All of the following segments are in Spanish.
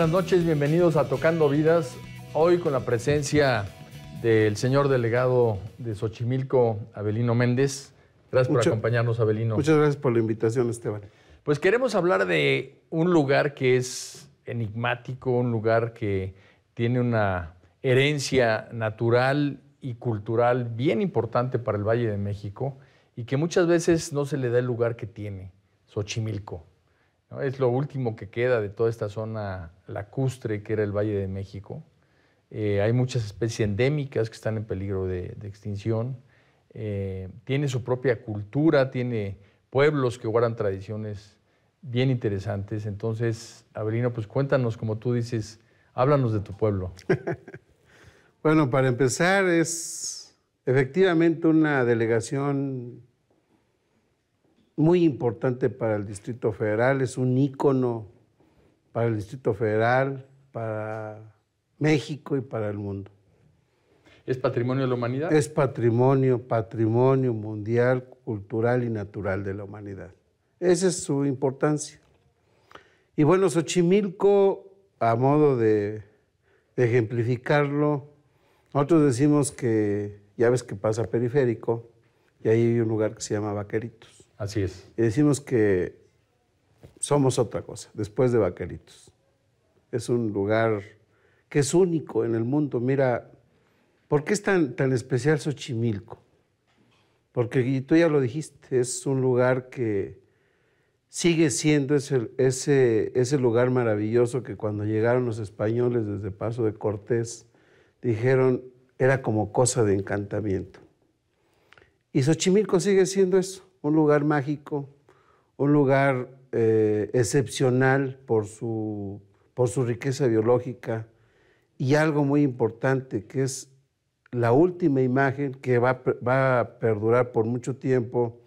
buenas noches, bienvenidos a Tocando Vidas. Hoy con la presencia del señor delegado de Xochimilco, Abelino Méndez. Gracias por acompañarnos, Abelino. Muchas gracias por la invitación, Esteban. Pues queremos hablar de un lugar que es enigmático, un lugar que tiene una herencia natural y cultural bien importante para el Valle de México y que muchas veces no se le da el lugar que tiene, Xochimilco. Es lo último que queda de toda esta zona lacustre que era el Valle de México. Eh, hay muchas especies endémicas que están en peligro de, extinción. Eh, tiene su propia cultura, tiene pueblos que guardan tradiciones bien interesantes. Entonces, Avelino, pues cuéntanos, como tú dices, háblanos de tu pueblo. bueno, para empezar, es efectivamente una delegación muy importante para el Distrito Federal, es un ícono para el Distrito Federal, para México y para el mundo. ¿Es patrimonio de la humanidad? Es patrimonio, patrimonio mundial, cultural y natural de la humanidad. Esa es su importancia. Y bueno, Xochimilco, a modo de, de ejemplificarlo, nosotros decimos que, ya ves que pasa periférico, y ahí hay un lugar que se llama Vaqueritos. Así es. Y decimos que somos otra cosa, después de Vaqueritos. Es un lugar que es único en el mundo. Mira, ¿por qué es tan, tan especial Xochimilco? Porque tú ya lo dijiste, es un lugar que sigue siendo ese, ese, ese lugar maravilloso que cuando llegaron los españoles desde Paso de Cortés, dijeron, era como cosa de encantamiento. Y Xochimilco sigue siendo eso un lugar mágico, un lugar eh, excepcional por su, por su riqueza biológica y algo muy importante que es la última imagen que va, a perdurar por mucho tiempo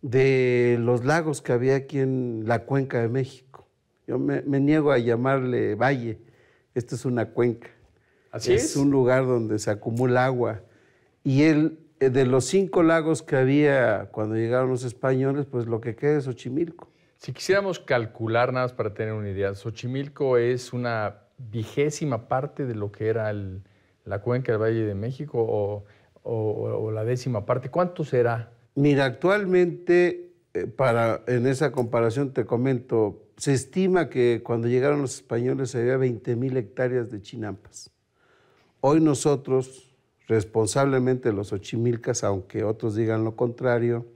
de los lagos que había aquí en la cuenca de México. Yo me, niego a llamarle valle, esto es una cuenca. Así es. Es un lugar donde se acumula agua. Y él eh, de los cinco lagos que había cuando llegaron los españoles, pues lo que queda es Xochimilco. Si quisiéramos calcular, nada más para tener una idea, Xochimilco es una vigésima parte de lo que era la cuenca del Valle de México o, la décima parte. ¿Cuánto será? Mira, actualmente, eh, para, en esa comparación te comento, se estima que cuando llegaron los españoles había 20 mil hectáreas de chinampas. Hoy nosotros, responsablemente los ochimilcas, aunque otros digan lo contrario,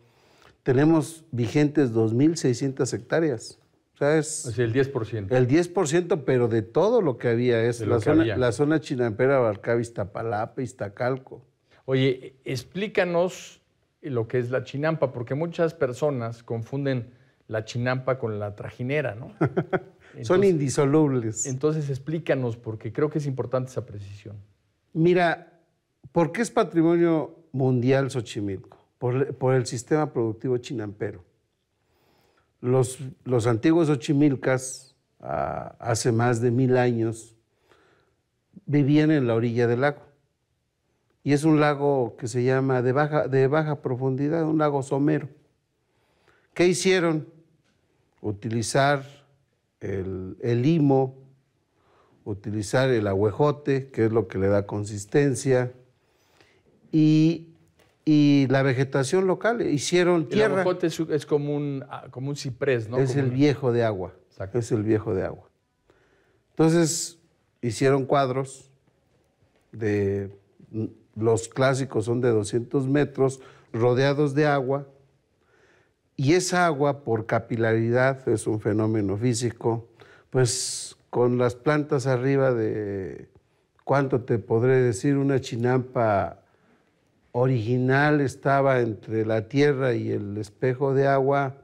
tenemos vigentes 2.600 hectáreas. O sea, es, el 10%. El 10%, pero de todo lo que había es la zona, la zona chinampera barcaba, Iztapalapa, Iztacalco. Oye, explícanos lo que es la chinampa, porque muchas personas confunden la chinampa con la trajinera, ¿no? Son indisolubles. Entonces explícanos, porque creo que es importante esa precisión. Mira, ¿Por qué es patrimonio mundial Xochimilco? Por, el sistema productivo chinampero. Los, antiguos Xochimilcas, ah, hace más de mil años, vivían en la orilla del lago. Y es un lago que se llama de baja, profundidad, un lago somero. ¿Qué hicieron? Utilizar el, el limo, utilizar el aguejote, que es lo que le da consistencia, y, la vegetación local hicieron tierra. El es, como, un, ah, como un ciprés, ¿no? Es el viejo de agua. Exacto. Es el viejo de agua. Entonces, hicieron cuadros de los clásicos son de 200 metros, rodeados de agua, y esa agua por capilaridad es un fenómeno físico, pues con las plantas arriba de, ¿cuánto te podré decir? Una chinampa original estaba entre la tierra y el espejo de agua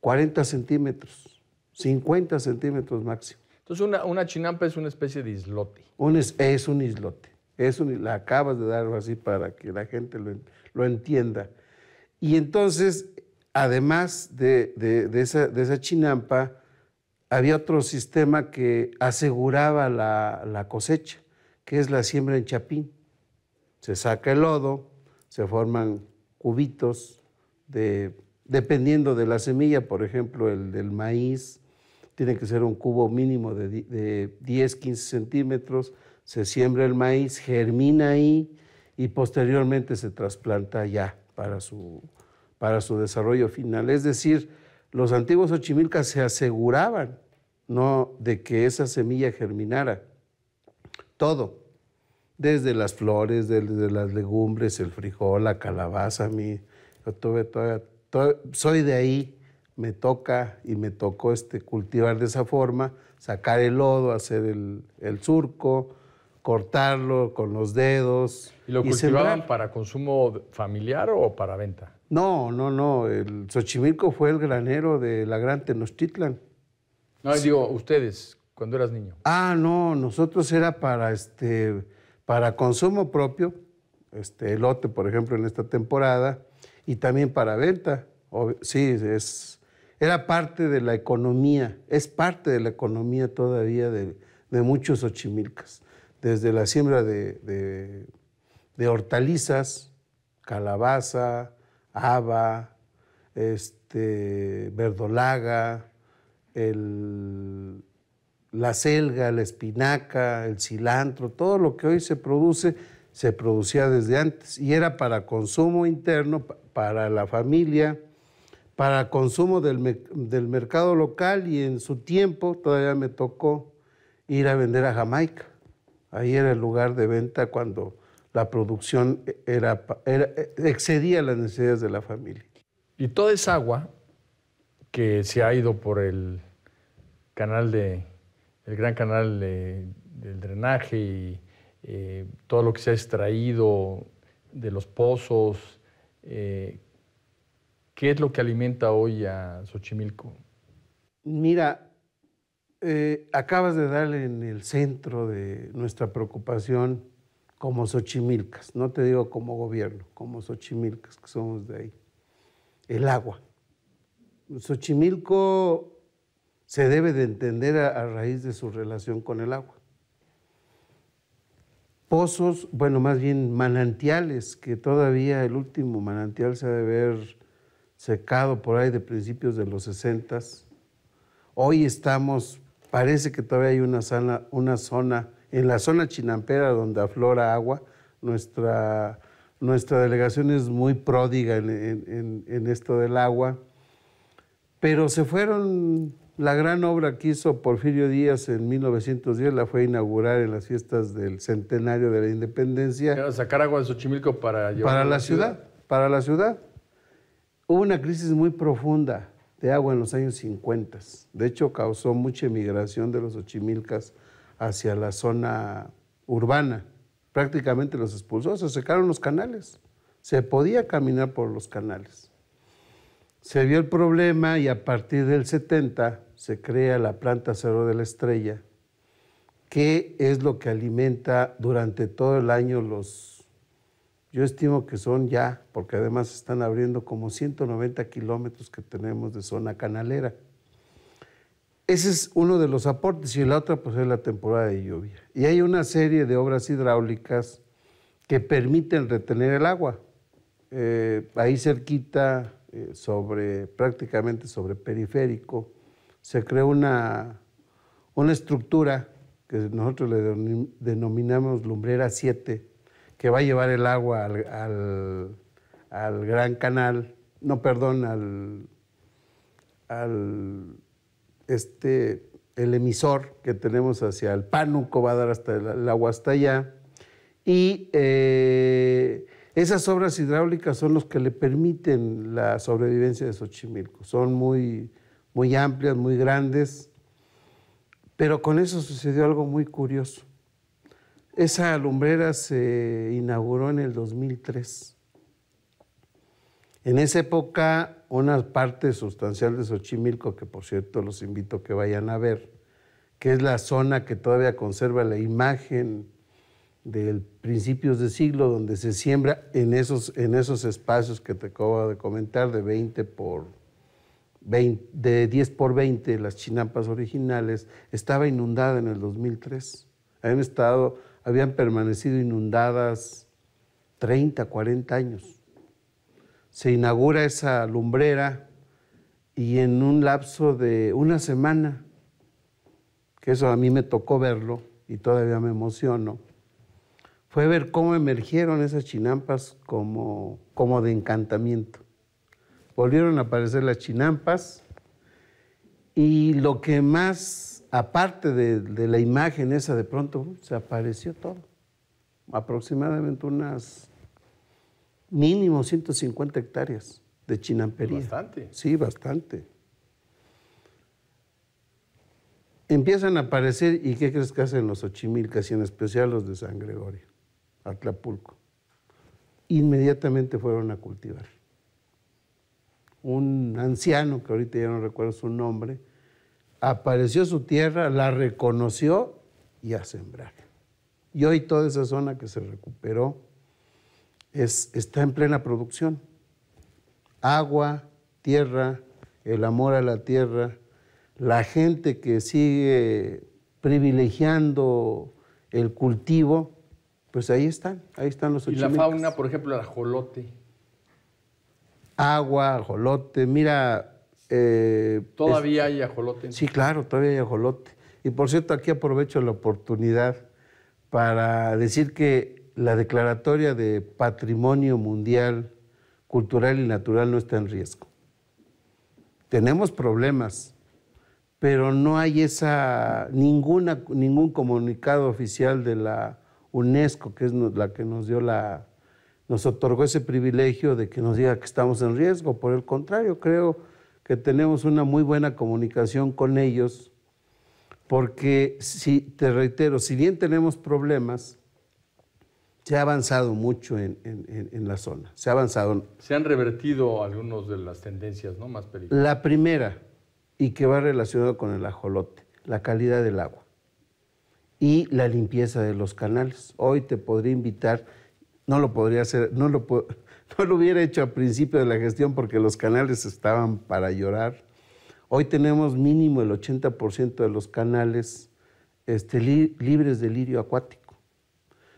40 centímetros, 50 centímetros máximo. Entonces una, chinampa es una especie de islote. es, un islote, es la acabas de dar así para que la gente lo, entienda. Y entonces, además de, esa, chinampa, había otro sistema que aseguraba la, la, cosecha, que es la siembra en chapín se saca el lodo, se forman cubitos de, dependiendo de la semilla, por ejemplo, el del maíz, tiene que ser un cubo mínimo de, 10, 15 centímetros, se siembra el maíz, germina ahí y posteriormente se trasplanta ya para su, para su desarrollo final. Es decir, los antiguos ochimilcas se aseguraban no de que esa semilla germinara. Todo, desde las flores, desde las legumbres, el frijol, la calabaza, mí. yo tuve todavía. soy de ahí, me toca y me tocó este, cultivar de esa forma, sacar el lodo, hacer el, surco, cortarlo con los dedos. ¿Y lo cultivaban para consumo familiar o para venta? No, no, no. El Xochimilco fue el granero de la gran Tenochtitlan. No, digo, ustedes, cuando eras niño. Ah, no, nosotros era para este para consumo propio, este elote, por ejemplo, en esta temporada, y también para venta. Sí, es, era parte de la economía, es parte de la economía todavía de, muchos ochimilcas. Desde la siembra de, hortalizas, calabaza, haba, este, verdolaga, el, la selga, la espinaca, el cilantro, todo lo que hoy se produce, se producía desde antes y era para consumo interno, para la familia, para consumo del, mercado local y en su tiempo todavía me tocó ir a vender a Jamaica. Ahí era el lugar de venta cuando la producción era, excedía las necesidades de la familia. Y toda esa agua que se ha ido por el canal de el gran canal del drenaje y eh, todo lo que se ha extraído de los pozos. Eh, ¿Qué es lo que alimenta hoy a Xochimilco? Mira, eh, acabas de darle en el centro de nuestra preocupación como Xochimilcas, no te digo como gobierno, como Xochimilcas que somos de ahí, el agua. Xochimilco se debe de entender a, raíz de su relación con el agua. Pozos, bueno, más bien manantiales, que todavía el último manantial se ha de ver secado por ahí de principios de los 60. Hoy estamos, parece que todavía hay una, una zona, en la zona chinampera donde aflora agua, nuestra nuestra delegación es muy pródiga en, esto del agua, pero se fueron la gran obra que hizo Porfirio Díaz en 1910 la fue inaugurar en las fiestas del centenario de la independencia. sacar agua de Xochimilco para llevar. Para la, ciudad, para la ciudad. Hubo una crisis muy profunda de agua en los años 50. De hecho, causó mucha emigración de los Xochimilcas hacia la zona urbana. Prácticamente los expulsó, se secaron los canales. Se podía caminar por los canales. Se vio el problema y a partir del 70 se crea la planta cero de la estrella, que es lo que alimenta durante todo el año los, yo estimo que son ya, porque además están abriendo como 190 kilómetros que tenemos de zona canalera. Ese es uno de los aportes y la otra pues es la temporada de lluvia. Y hay una serie de obras hidráulicas que permiten retener el agua. Eh, ahí cerquita, eh, sobre, prácticamente sobre periférico, se creó una, una estructura que nosotros le denominamos lumbrera 7, que va a llevar el agua al, gran canal, no, perdón, al, este, el emisor que tenemos hacia el Pánuco, va a dar hasta el, agua hasta allá. Y eh, esas obras hidráulicas son los que le permiten la sobrevivencia de Xochimilco. Son muy muy amplias, muy grandes, pero con eso sucedió algo muy curioso. Esa lumbrera se inauguró en el 2003. En esa época, una parte sustancial de Xochimilco, que por cierto los invito a que vayan a ver, que es la zona que todavía conserva la imagen del principios de siglo, donde se siembra en esos, en esos espacios que te acabo de comentar, de 20 por de 10 por 20 las chinampas originales, estaba inundada en el 2003. Habían estado, habían permanecido inundadas 30, 40 años. Se inaugura esa lumbrera y en un lapso de una semana, que eso a mí me tocó verlo y todavía me emociono, fue ver cómo emergieron esas chinampas como de encantamiento volvieron a aparecer las chinampas y lo que más, aparte de, la imagen esa, de pronto se apareció todo. Aproximadamente unas mínimo 150 hectáreas de chinampería. Bastante. Sí, bastante. Empiezan a aparecer, ¿y qué crees que hacen los ochimilcas y en especial los de San Gregorio, Atlapulco? Inmediatamente fueron a cultivar un anciano, que ahorita ya no recuerdo su nombre, apareció su tierra, la reconoció y a sembrar. Y hoy toda esa zona que se recuperó es, está en plena producción. Agua, tierra, el amor a la tierra, la gente que sigue privilegiando el cultivo, pues ahí están, ahí están los ochimilcas. Y la fauna, por ejemplo, la jolote? agua, ajolote. Mira. Eh, todavía hay ajolote. Sí, claro, todavía hay ajolote. Y por cierto, aquí aprovecho la oportunidad para decir que la declaratoria de patrimonio mundial, cultural y natural no está en riesgo. Tenemos problemas, pero no hay esa ninguna, ningún comunicado oficial de la UNESCO, que es la que nos dio la, nos otorgó ese privilegio de que nos diga que estamos en riesgo. Por el contrario, creo que tenemos una muy buena comunicación con ellos, porque si te reitero, si bien tenemos problemas, se ha avanzado mucho en, la zona. Se ha avanzado. Se han revertido algunas de las tendencias ¿no? más peligrosas. La primera, y que va relacionada con el ajolote, la calidad del agua y la limpieza de los canales. Hoy te podría invitar no lo podría hacer, no lo, no lo hubiera hecho a principio de la gestión porque los canales estaban para llorar. Hoy tenemos mínimo el 80% de los canales este, libres de lirio acuático.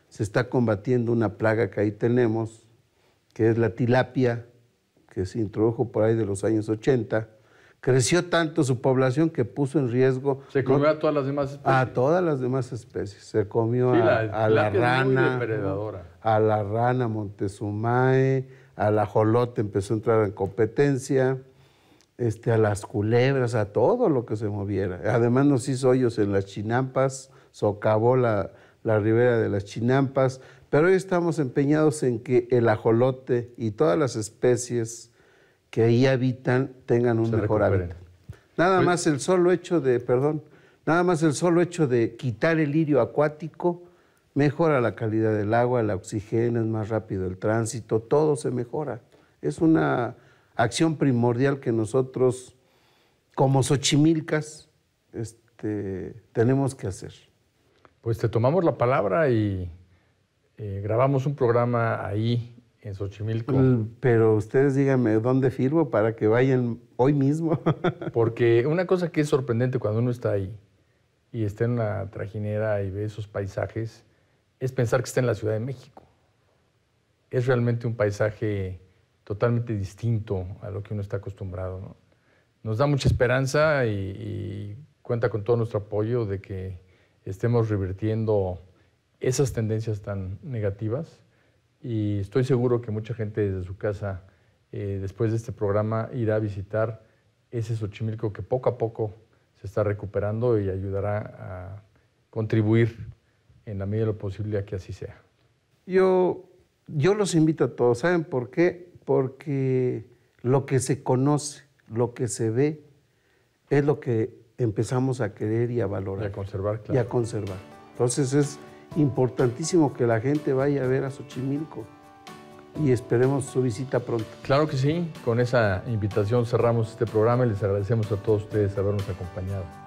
Se está combatiendo una plaga que ahí tenemos, que es la tilapia, que se introdujo por ahí de los años 80 Creció tanto su población que puso en riesgo. Se comió a todas las demás especies. A todas las demás especies. Se comió a, la, a rana. A la rana Montezumae, al ajolote empezó a entrar en competencia, este, a las culebras, a todo lo que se moviera. Además nos hizo hoyos en las chinampas, socavó la, la ribera de las chinampas, pero hoy estamos empeñados en que el ajolote y todas las especies que ahí habitan tengan un mejor hábito. Nada más el solo hecho de, perdón, nada más el solo hecho de quitar el lirio acuático mejora la calidad del agua, el oxígeno, es más rápido el tránsito, todo se mejora. Es una acción primordial que nosotros, como xochimilcas, este, tenemos que hacer. Pues te tomamos la palabra y eh, grabamos un programa ahí en Xochimilco. Pues, pero ustedes díganme, ¿dónde firmo para que vayan hoy mismo? Porque una cosa que es sorprendente cuando uno está ahí y está en una trajinera y ve esos paisajes, es pensar que está en la Ciudad de México. Es realmente un paisaje totalmente distinto a lo que uno está acostumbrado. Nos da mucha esperanza y, y cuenta con todo nuestro apoyo de que estemos revirtiendo esas tendencias tan negativas y estoy seguro que mucha gente desde su casa, eh, después de este programa, irá a visitar ese Xochimilco que poco a poco se está recuperando y ayudará a contribuir en la medida de lo posible a que así sea. Yo, yo los invito a todos, ¿saben por qué? Porque lo que se conoce, lo que se ve, es lo que empezamos a querer y a valorar. Y a conservar, claro. Y a conservar. Entonces es importantísimo que la gente vaya a ver a Xochimilco y esperemos su visita pronto. Claro que sí, con esa invitación cerramos este programa y les agradecemos a todos ustedes habernos acompañado.